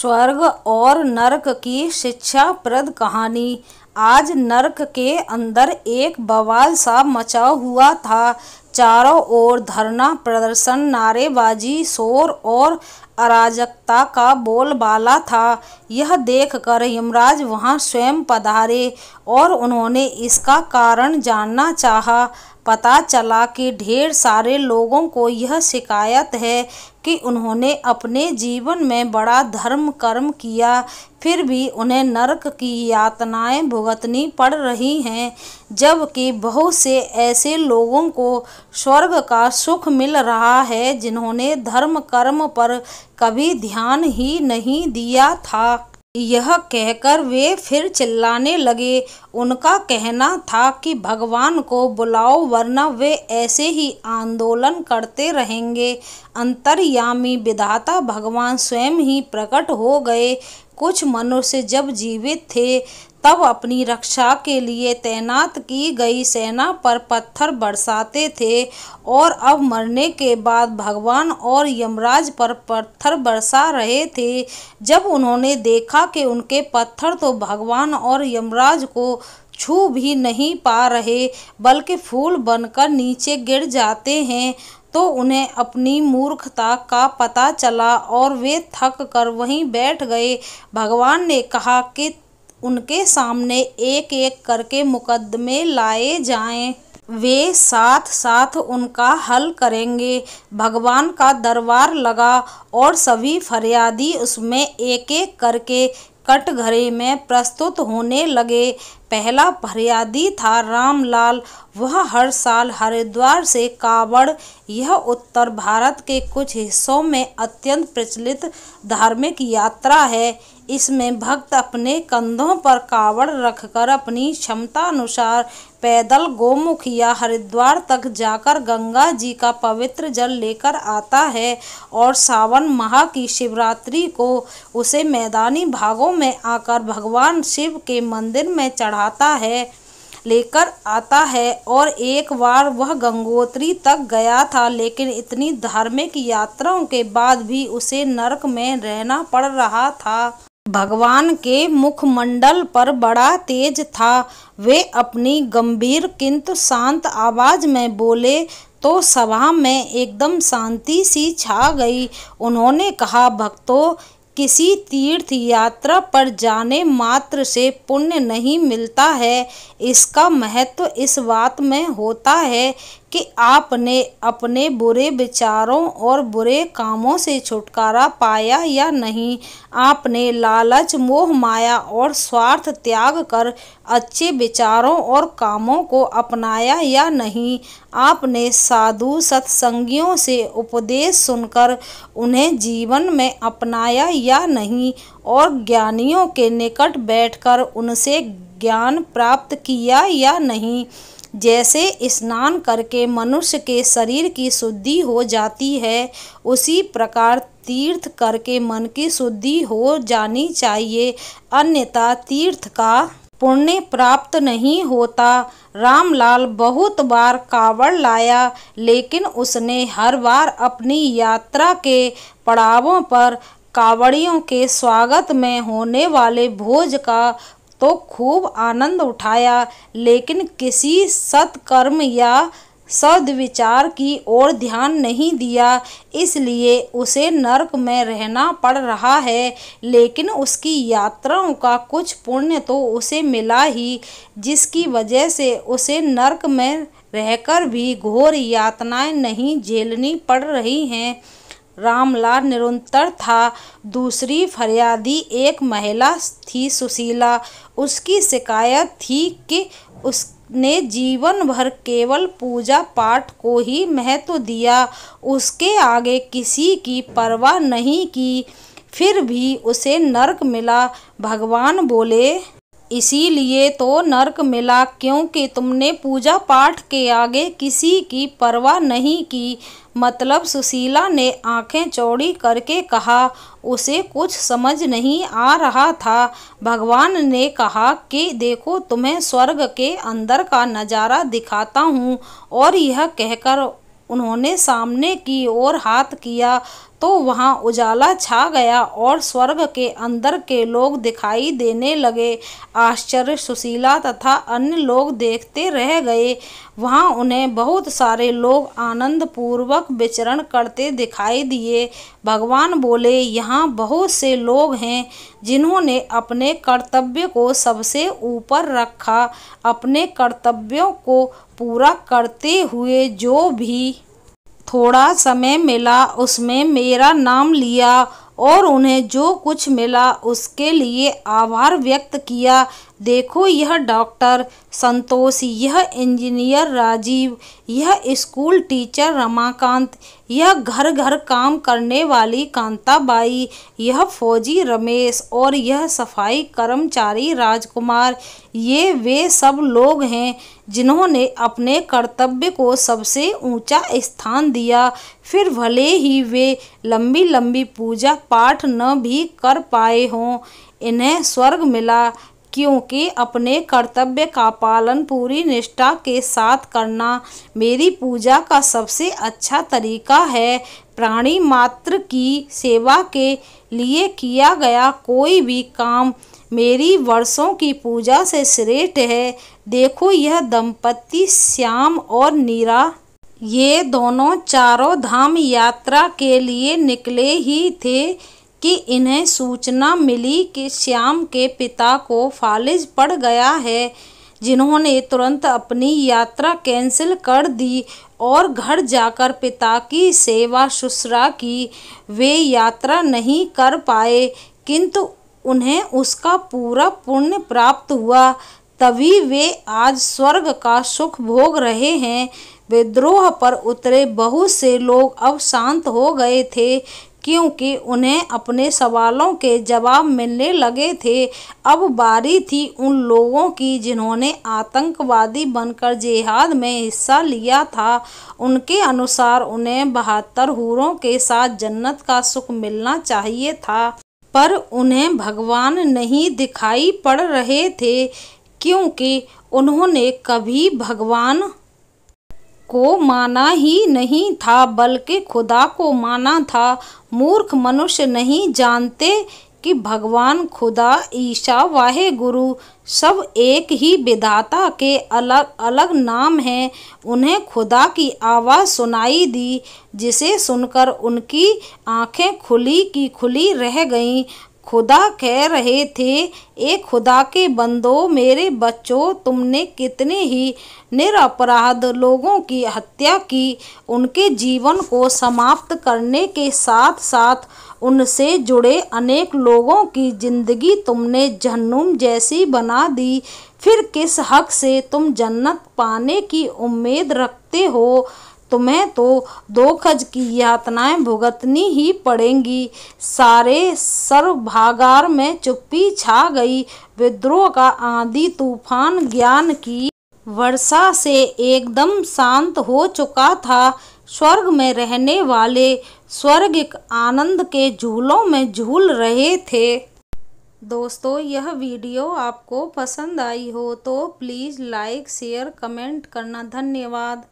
स्वर्ग और नरक की शिक्षा प्रद कहानी आज नरक के अंदर एक बवाल सा मचा हुआ था चारों ओर धरना प्रदर्शन नारेबाजी शोर और अराजकता का बोलबाला था यह देखकर यमराज वहां स्वयं पधारे और उन्होंने इसका कारण जानना चाहा पता चला कि ढेर सारे लोगों को यह शिकायत है कि उन्होंने अपने जीवन में बड़ा धर्म कर्म किया फिर भी उन्हें नरक की यातनाएं भुगतनी पड़ रही हैं जबकि बहुत से ऐसे लोगों को स्वर्ग का सुख मिल रहा है जिन्होंने धर्म कर्म पर कभी ध्यान ही नहीं दिया था यह कहकर वे फिर चिल्लाने लगे उनका कहना था कि भगवान को बुलाओ वरना वे ऐसे ही आंदोलन करते रहेंगे अंतर्यामी विधाता भगवान स्वयं ही प्रकट हो गए कुछ मनुष्य जब जीवित थे तब अपनी रक्षा के लिए तैनात की गई सेना पर पत्थर बरसाते थे और अब मरने के बाद भगवान और यमराज पर पत्थर बरसा रहे थे जब उन्होंने देखा कि उनके पत्थर तो भगवान और यमराज को छू भी नहीं पा रहे बल्कि फूल बनकर नीचे गिर जाते हैं तो उन्हें अपनी मूर्खता का पता चला और वे थक कर वहीं बैठ गए भगवान ने कहा कि उनके सामने एक एक करके मुकदमे लाए जाएं वे साथ साथ उनका हल करेंगे भगवान का दरबार लगा और सभी फरियादी उसमें एक एक करके कटघरे में प्रस्तुत होने लगे पहला फरियादी था रामलाल वह हर साल हरिद्वार से कावड़ यह उत्तर भारत के कुछ हिस्सों में अत्यंत प्रचलित धार्मिक यात्रा है इसमें भक्त अपने कंधों पर कावड़ रखकर अपनी क्षमता अनुसार पैदल गोमुख या हरिद्वार तक जाकर गंगा जी का पवित्र जल लेकर आता है और सावन माह की शिवरात्रि को उसे मैदानी भागों में आकर भगवान शिव के मंदिर में चढ़ाता है लेकर आता है और एक बार वह गंगोत्री तक गया था लेकिन इतनी धार्मिक यात्राओं के बाद भी उसे नरक में रहना पड़ रहा था भगवान के मुखमंडल पर बड़ा तेज था वे अपनी गंभीर किंतु शांत आवाज में बोले तो सभा में एकदम शांति सी छा गई उन्होंने कहा भक्तों किसी तीर्थ यात्रा पर जाने मात्र से पुण्य नहीं मिलता है इसका महत्व इस बात में होता है कि आपने अपने बुरे विचारों और बुरे कामों से छुटकारा पाया या नहीं आपने लालच मोह माया और स्वार्थ त्याग कर अच्छे विचारों और कामों को अपनाया या नहीं आपने साधु सत्संगियों से उपदेश सुनकर उन्हें जीवन में अपनाया या नहीं और ज्ञानियों के निकट बैठकर उनसे ज्ञान प्राप्त किया या नहीं जैसे स्नान करके मनुष्य के शरीर की शुद्धि हो जाती है उसी प्रकार तीर्थ करके मन की शुद्धि हो जानी चाहिए अन्यथा तीर्थ का पुण्य प्राप्त नहीं होता रामलाल बहुत बार कावड़ लाया लेकिन उसने हर बार अपनी यात्रा के पड़ावों पर कावड़ियों के स्वागत में होने वाले भोज का तो खूब आनंद उठाया लेकिन किसी सत्कर्म या सदविचार की ओर ध्यान नहीं दिया इसलिए उसे नरक में रहना पड़ रहा है लेकिन उसकी यात्राओं का कुछ पुण्य तो उसे मिला ही जिसकी वजह से उसे नरक में रहकर भी घोर यातनाएं नहीं झेलनी पड़ रही हैं रामलाल निरंतर था दूसरी फरियादी एक महिला थी सुशीला उसकी शिकायत थी कि उसने जीवन भर केवल पूजा पाठ को ही महत्व दिया उसके आगे किसी की परवाह नहीं की फिर भी उसे नरक मिला भगवान बोले इसीलिए तो नरक मिला क्योंकि तुमने पूजा पाठ के आगे किसी की परवाह नहीं की मतलब सुशीला ने आंखें चौड़ी करके कहा उसे कुछ समझ नहीं आ रहा था भगवान ने कहा कि देखो तुम्हें स्वर्ग के अंदर का नज़ारा दिखाता हूँ और यह कहकर उन्होंने सामने की ओर हाथ किया तो वहाँ उजाला छा गया और स्वर्ग के अंदर के लोग दिखाई देने लगे आश्चर्य सुशीला तथा अन्य लोग देखते रह गए वहाँ उन्हें बहुत सारे लोग आनंद पूर्वक विचरण करते दिखाई दिए भगवान बोले यहाँ बहुत से लोग हैं जिन्होंने अपने कर्तव्य को सबसे ऊपर रखा अपने कर्तव्यों को पूरा करते हुए जो भी थोड़ा समय मिला उसमें मेरा नाम लिया और उन्हें जो कुछ मिला उसके लिए आभार व्यक्त किया देखो यह डॉक्टर संतोष यह इंजीनियर राजीव यह स्कूल टीचर रमाकांत यह घर घर काम करने वाली कांताबाई यह फौजी रमेश और यह सफाई कर्मचारी राजकुमार ये वे सब लोग हैं जिन्होंने अपने कर्तव्य को सबसे ऊंचा स्थान दिया फिर भले ही वे लंबी लंबी पूजा पाठ न भी कर पाए हों इन्हें स्वर्ग मिला क्योंकि अपने कर्तव्य का पालन पूरी निष्ठा के साथ करना मेरी पूजा का सबसे अच्छा तरीका है प्राणी मात्र की सेवा के लिए किया गया कोई भी काम मेरी वर्षों की पूजा से श्रेष्ठ है देखो यह दंपत्ति श्याम और नीरा ये दोनों चारों धाम यात्रा के लिए निकले ही थे कि इन्हें सूचना मिली कि श्याम के पिता को फालिज पड़ गया है जिन्होंने तुरंत अपनी यात्रा कैंसिल कर दी और घर जाकर पिता की सेवा शुश्रा की वे यात्रा नहीं कर पाए किंतु उन्हें उसका पूरा पुण्य प्राप्त हुआ तभी वे आज स्वर्ग का सुख भोग रहे हैं विद्रोह पर उतरे बहुत से लोग अब शांत हो गए थे क्योंकि उन्हें अपने सवालों के जवाब मिलने लगे थे अब बारी थी उन लोगों की जिन्होंने आतंकवादी बनकर जिहाद में हिस्सा लिया था उनके अनुसार उन्हें बहत्तर हूरों के साथ जन्नत का सुख मिलना चाहिए था पर उन्हें भगवान नहीं दिखाई पड़ रहे थे क्योंकि उन्होंने कभी भगवान को माना ही नहीं था बल्कि खुदा को माना था मूर्ख मनुष्य नहीं जानते कि भगवान खुदा ईशा वाहे गुरु सब एक ही विधाता के अलग अलग नाम हैं उन्हें खुदा की आवाज़ सुनाई दी जिसे सुनकर उनकी आंखें खुली की खुली रह गईं खुदा कह रहे थे ए खुदा के बंदो मेरे बच्चों तुमने कितने ही निरअपराध लोगों की हत्या की उनके जीवन को समाप्त करने के साथ साथ उनसे जुड़े अनेक लोगों की जिंदगी तुमने जहन्नुम जैसी बना दी फिर किस हक से तुम जन्नत पाने की उम्मीद रखते हो तुम्हें तो दो खज की यातनाएं भुगतनी ही पड़ेंगी सारे सर्वभागार में चुप्पी छा गई विद्रोह का आंधी तूफान ज्ञान की वर्षा से एकदम शांत हो चुका था स्वर्ग में रहने वाले स्वर्गिक आनंद के झूलों में झूल रहे थे दोस्तों यह वीडियो आपको पसंद आई हो तो प्लीज़ लाइक शेयर कमेंट करना धन्यवाद